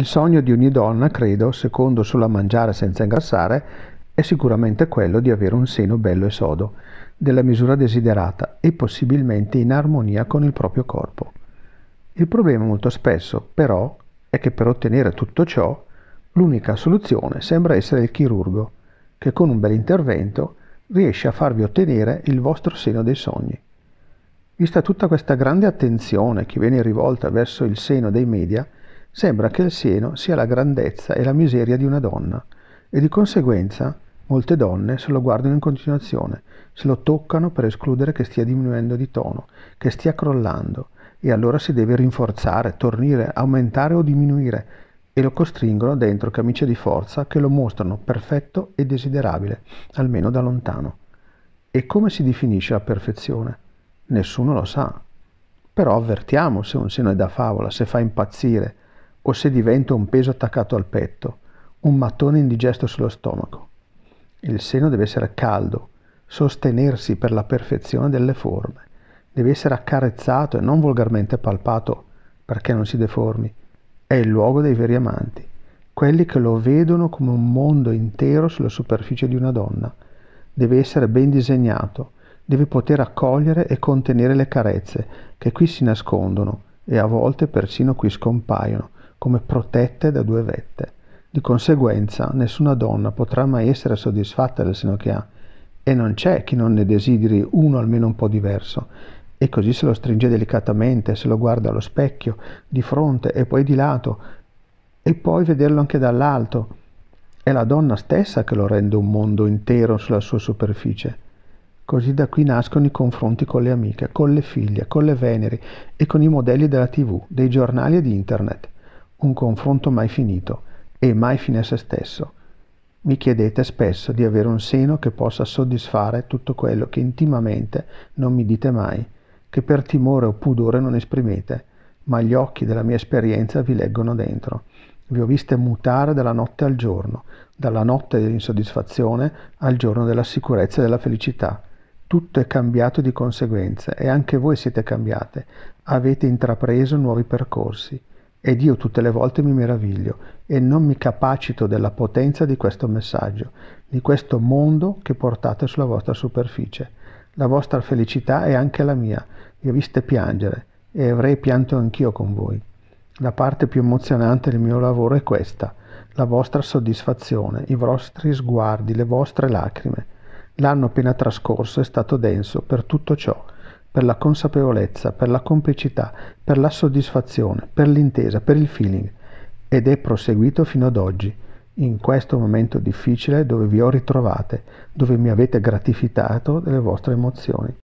Il sogno di ogni donna, credo, secondo solo a mangiare senza ingrassare, è sicuramente quello di avere un seno bello e sodo, della misura desiderata e possibilmente in armonia con il proprio corpo. Il problema molto spesso, però, è che per ottenere tutto ciò, l'unica soluzione sembra essere il chirurgo, che con un bel intervento riesce a farvi ottenere il vostro seno dei sogni. Vista tutta questa grande attenzione che viene rivolta verso il seno dei media, sembra che il seno sia la grandezza e la miseria di una donna e di conseguenza molte donne se lo guardano in continuazione, se lo toccano per escludere che stia diminuendo di tono, che stia crollando e allora si deve rinforzare, tornire, aumentare o diminuire e lo costringono dentro camicie di forza che lo mostrano perfetto e desiderabile, almeno da lontano. E come si definisce la perfezione? Nessuno lo sa. Però avvertiamo se un seno è da favola, se fa impazzire, o se diventa un peso attaccato al petto, un mattone indigesto sullo stomaco. Il seno deve essere caldo, sostenersi per la perfezione delle forme, deve essere accarezzato e non volgarmente palpato perché non si deformi. È il luogo dei veri amanti, quelli che lo vedono come un mondo intero sulla superficie di una donna. Deve essere ben disegnato, deve poter accogliere e contenere le carezze che qui si nascondono e a volte persino qui scompaiono, come protette da due vette. Di conseguenza nessuna donna potrà mai essere soddisfatta del seno che ha e non c'è chi non ne desideri uno almeno un po' diverso. E così se lo stringe delicatamente, se lo guarda allo specchio, di fronte e poi di lato, e poi vederlo anche dall'alto. È la donna stessa che lo rende un mondo intero sulla sua superficie. Così da qui nascono i confronti con le amiche, con le figlie, con le veneri e con i modelli della tv, dei giornali e di internet un confronto mai finito e mai fine a se stesso. Mi chiedete spesso di avere un seno che possa soddisfare tutto quello che intimamente non mi dite mai, che per timore o pudore non esprimete, ma gli occhi della mia esperienza vi leggono dentro. Vi ho viste mutare dalla notte al giorno, dalla notte dell'insoddisfazione al giorno della sicurezza e della felicità. Tutto è cambiato di conseguenza e anche voi siete cambiate, avete intrapreso nuovi percorsi. Ed io tutte le volte mi meraviglio e non mi capacito della potenza di questo messaggio, di questo mondo che portate sulla vostra superficie. La vostra felicità è anche la mia. Vi ho viste piangere e avrei pianto anch'io con voi. La parte più emozionante del mio lavoro è questa, la vostra soddisfazione, i vostri sguardi, le vostre lacrime. L'anno appena trascorso è stato denso per tutto ciò per la consapevolezza, per la complicità, per la soddisfazione, per l'intesa, per il feeling ed è proseguito fino ad oggi, in questo momento difficile dove vi ho ritrovate, dove mi avete gratificato delle vostre emozioni.